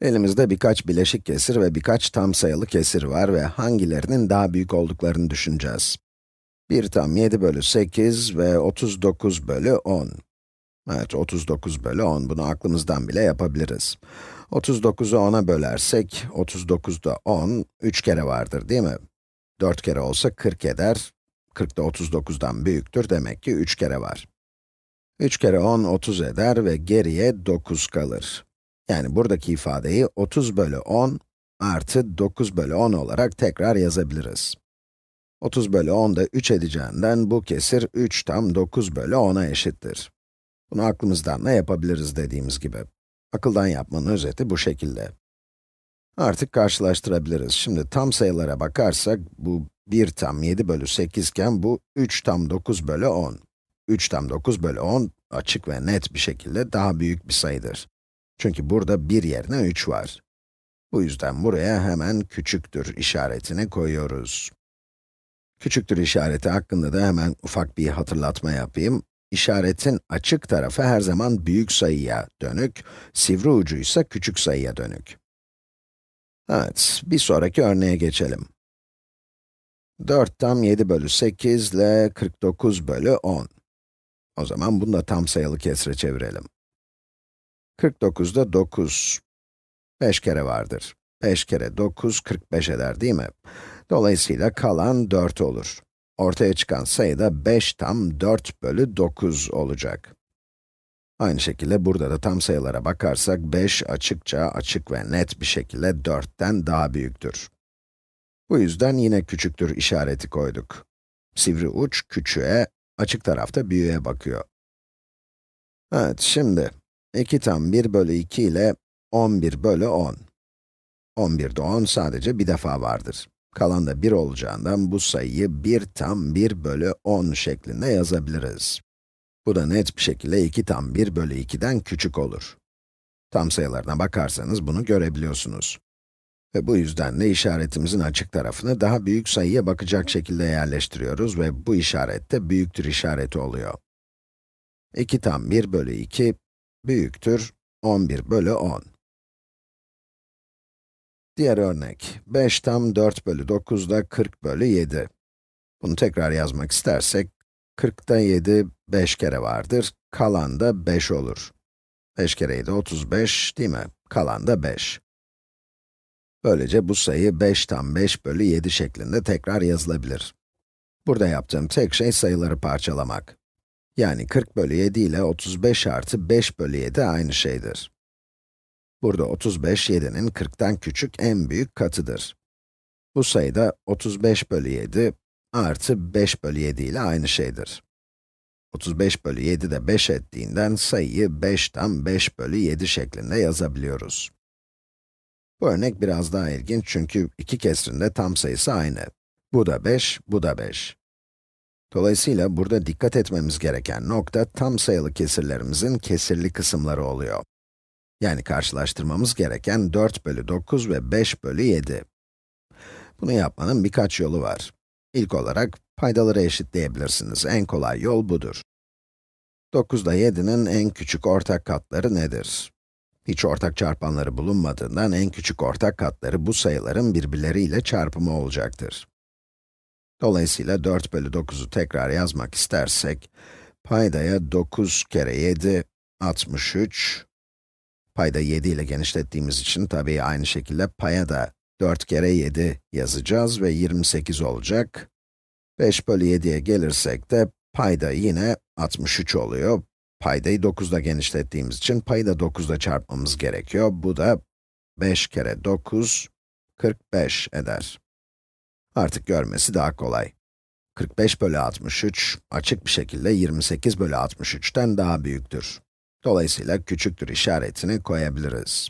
Elimizde birkaç bileşik kesir ve birkaç tam sayılı kesir var ve hangilerinin daha büyük olduklarını düşüneceğiz. 1 tam 7 bölü 8 ve 39 bölü 10. Evet, 39 bölü 10. Bunu aklımızdan bile yapabiliriz. 39'u 10'a bölersek, 39'da 10, 3 kere vardır değil mi? 4 kere olsa 40 eder. 40 da 39'dan büyüktür, demek ki 3 kere var. 3 kere 10, 30 eder ve geriye 9 kalır. Yani buradaki ifadeyi 30 bölü 10 artı 9 bölü 10 olarak tekrar yazabiliriz. 30 bölü 10 da 3 edeceğinden bu kesir 3 tam 9 bölü 10'a eşittir. Bunu aklımızdan da yapabiliriz dediğimiz gibi. Akıldan yapmanın özeti bu şekilde. Artık karşılaştırabiliriz. Şimdi tam sayılara bakarsak, bu 1 tam 7 bölü 8 iken bu 3 tam 9 bölü 10. 3 tam 9 bölü 10 açık ve net bir şekilde daha büyük bir sayıdır. Çünkü burada 1 yerine 3 var. Bu yüzden buraya hemen küçüktür işaretini koyuyoruz. Küçüktür işareti hakkında da hemen ufak bir hatırlatma yapayım. İşaretin açık tarafı her zaman büyük sayıya dönük, sivri ucuysa küçük sayıya dönük. Evet, bir sonraki örneğe geçelim. 4 tam 7 bölü 8 ile 49 bölü 10. O zaman bunu da tam sayılı kesre çevirelim. 49'da 9. 5 kere vardır. 5 kere 9, 45 eder değil mi? Dolayısıyla kalan 4 olur. Ortaya çıkan sayı da 5 tam 4 bölü 9 olacak. Aynı şekilde burada da tam sayılara bakarsak 5 açıkça açık ve net bir şekilde 4'ten daha büyüktür. Bu yüzden yine küçüktür işareti koyduk. Sivri uç küçüğe, açık tarafta büyüğe bakıyor. Evet, şimdi 2 tam 1 bölü 2 ile 11 bölü 10. 11'de 10 sadece bir defa vardır. Kalan da 1 olacağından bu sayıyı 1 tam 1 bölü 10 şeklinde yazabiliriz. Bu da net bir şekilde 2 tam 1 bölü 2'den küçük olur. Tam sayılarına bakarsanız bunu görebiliyorsunuz. Ve bu yüzden de işaretimizin açık tarafını daha büyük sayıya bakacak şekilde yerleştiriyoruz ve bu işaret de büyüktür işareti oluyor. 2 tam 1 bölü 2, büyüktür 11 bölü 10. Diğer örnek, 5 tam 4 bölü 9 da 40 bölü 7. Bunu tekrar yazmak istersek, 40'ta 7 5 kere vardır, kalan da 5 olur. 5 kere 7 35 değil mi? Kalan da 5. Böylece bu sayı 5 tam 5 bölü 7 şeklinde tekrar yazılabilir. Burada yaptığım tek şey sayıları parçalamak. Yani 40 bölü 7 ile 35 artı 5 bölü 7 aynı şeydir. Burada 35, 7'nin 40'tan küçük en büyük katıdır. Bu sayıda 35 bölü 7 artı 5 bölü 7 ile aynı şeydir. 35 bölü 7 de 5 ettiğinden sayıyı 5'ten 5 bölü 7 şeklinde yazabiliyoruz. Bu örnek biraz daha ilginç çünkü iki kesrinde tam sayısı aynı. Bu da 5, bu da 5. Dolayısıyla burada dikkat etmemiz gereken nokta tam sayılı kesirlerimizin kesirli kısımları oluyor. Yani karşılaştırmamız gereken 4 bölü 9 ve 5 bölü 7. Bunu yapmanın birkaç yolu var. İlk olarak paydaları eşitleyebilirsiniz. En kolay yol budur. 9 da 7'nin en küçük ortak katları nedir? Hiç ortak çarpanları bulunmadığından en küçük ortak katları bu sayıların birbirleriyle çarpımı olacaktır. Dolayısıyla 4 bölü 9'u tekrar yazmak istersek, paydaya 9 kere 7, 63. Payda 7 ile genişlettiğimiz için tabii aynı şekilde paya da 4 kere 7 yazacağız ve 28 olacak. 5 bölü 7'ye gelirsek de payda yine 63 oluyor. Paydayı 9 9'da genişlettiğimiz için payı da 9'da çarpmamız gerekiyor. Bu da 5 kere 9, 45 eder. Artık görmesi daha kolay. 45 bölü 63, açık bir şekilde 28 bölü 63'ten daha büyüktür. Dolayısıyla küçüktür işaretini koyabiliriz.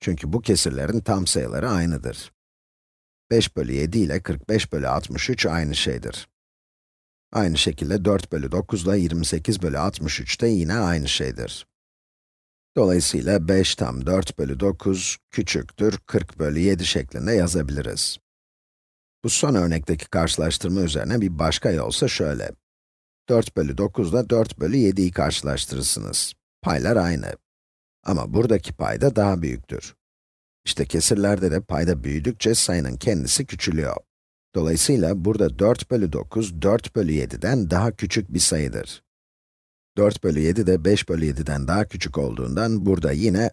Çünkü bu kesirlerin tam sayıları aynıdır. 5 bölü 7 ile 45 bölü 63 aynı şeydir. Aynı şekilde 4 bölü 9 ile 28 bölü 63 de yine aynı şeydir. Dolayısıyla 5 tam 4 bölü 9 küçüktür 40 bölü 7 şeklinde yazabiliriz. Bu son örnekteki karşılaştırma üzerine bir başka yolsa şöyle. 4 bölü 9 ile 4 bölü 7'yi karşılaştırırsınız. Paylar aynı. Ama buradaki payda daha büyüktür. İşte kesirlerde de payda büyüdükçe sayının kendisi küçülüyor. Dolayısıyla burada 4 bölü 9, 4 bölü 7'den daha küçük bir sayıdır. 4 bölü 7 de 5 bölü 7'den daha küçük olduğundan burada yine